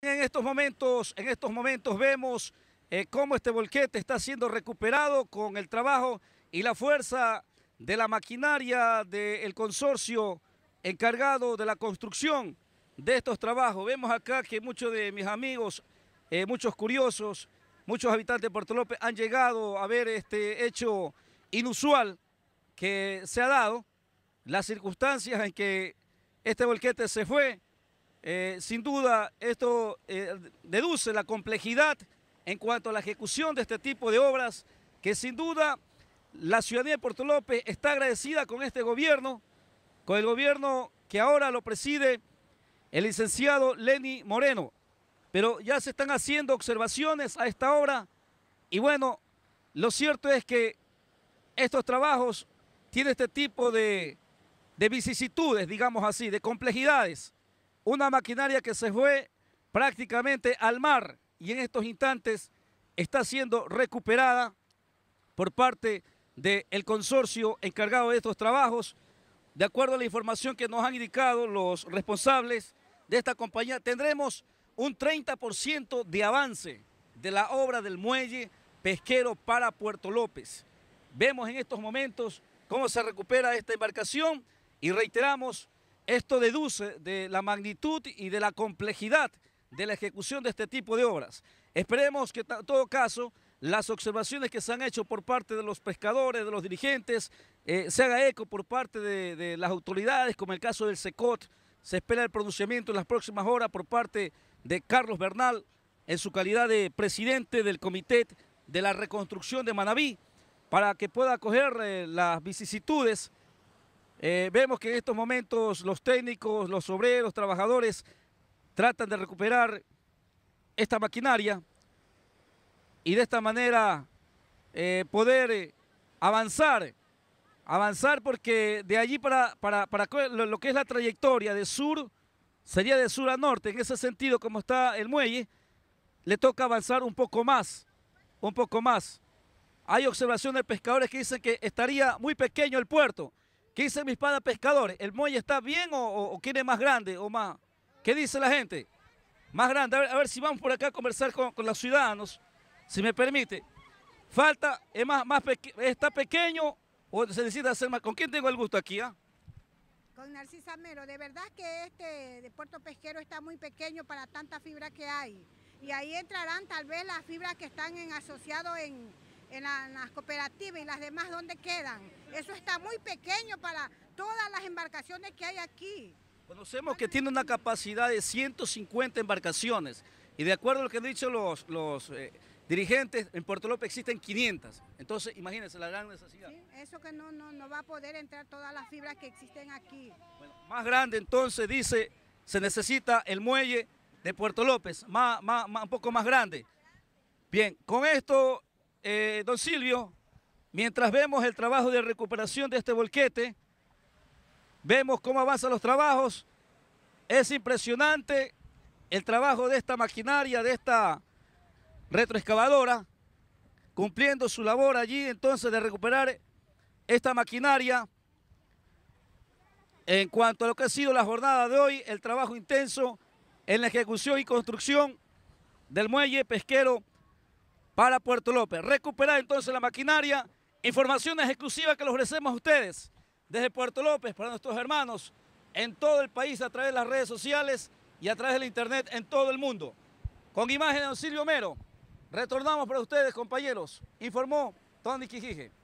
En estos momentos, en estos momentos vemos eh, cómo este volquete está siendo recuperado con el trabajo y la fuerza de la maquinaria del consorcio encargado de la construcción de estos trabajos. Vemos acá que muchos de mis amigos, eh, muchos curiosos, muchos habitantes de Puerto López han llegado a ver este hecho inusual que se ha dado, las circunstancias en que este volquete se fue, eh, sin duda, esto eh, deduce la complejidad en cuanto a la ejecución de este tipo de obras, que sin duda la ciudadanía de Puerto López está agradecida con este gobierno, con el gobierno que ahora lo preside el licenciado Lenny Moreno. Pero ya se están haciendo observaciones a esta obra y bueno, lo cierto es que estos trabajos tienen este tipo de vicisitudes, digamos así, de complejidades una maquinaria que se fue prácticamente al mar y en estos instantes está siendo recuperada por parte del consorcio encargado de estos trabajos. De acuerdo a la información que nos han indicado los responsables de esta compañía, tendremos un 30% de avance de la obra del muelle pesquero para Puerto López. Vemos en estos momentos cómo se recupera esta embarcación y reiteramos esto deduce de la magnitud y de la complejidad de la ejecución de este tipo de obras. Esperemos que en todo caso las observaciones que se han hecho por parte de los pescadores, de los dirigentes, eh, se haga eco por parte de, las autoridades, como el caso del SECOT. Se espera el pronunciamiento en las próximas horas por parte de Carlos Bernal en su calidad de presidente del Comité de la Reconstrucción de Manabí para que pueda acoger eh, las vicisitudes eh, vemos que en estos momentos los técnicos, los obreros, trabajadores tratan de recuperar esta maquinaria y de esta manera eh, poder eh, avanzar, avanzar porque de allí para, para lo que es la trayectoria de sur, sería de sur a norte, en ese sentido como está el muelle, le toca avanzar un poco más, un poco más. Hay observaciones de pescadores que dicen que estaría muy pequeño el puerto, ¿Qué dice mis padres pescadores? ¿El muelle está bien o, quiere más grande o más? ¿Qué dice la gente? Más grande. A ver, si vamos por acá a conversar con, los ciudadanos, si me permite. Falta, es más, más está pequeño o se necesita hacer más. ¿Con quién tengo el gusto aquí? Ah? Con Narcisa Mero. De verdad que este de puerto pesquero está muy pequeño para tanta fibra que hay. Y ahí entrarán tal vez las fibras que están en, asociado en, las cooperativas y las demás, ¿dónde quedan? Eso está muy pequeño para todas las embarcaciones que hay aquí. Conocemos que tiene una capacidad de 150 embarcaciones y de acuerdo a lo que han dicho los, eh, dirigentes, en Puerto López existen 500. Entonces, imagínense la gran necesidad. eso que no, va a poder entrar todas las fibras que existen aquí. más grande entonces, dice, se necesita el muelle de Puerto López, más, un poco más grande. Bien, con esto eh, don Silvio, mientras vemos el trabajo de recuperación de este volquete, vemos cómo avanzan los trabajos, es impresionante el trabajo de esta maquinaria, de esta retroexcavadora, cumpliendo su labor allí entonces de recuperar esta maquinaria. En cuanto a lo que ha sido la jornada de hoy, el trabajo intenso en la ejecución y construcción del muelle pesquero para Puerto López. Recuperar entonces la maquinaria, informaciones exclusivas que les ofrecemos a ustedes desde Puerto López para nuestros hermanos en todo el país a través de las redes sociales y a través del internet en todo el mundo. Con imágenes de Silvio Mero, retornamos para ustedes, compañeros, informó Tony Quijije.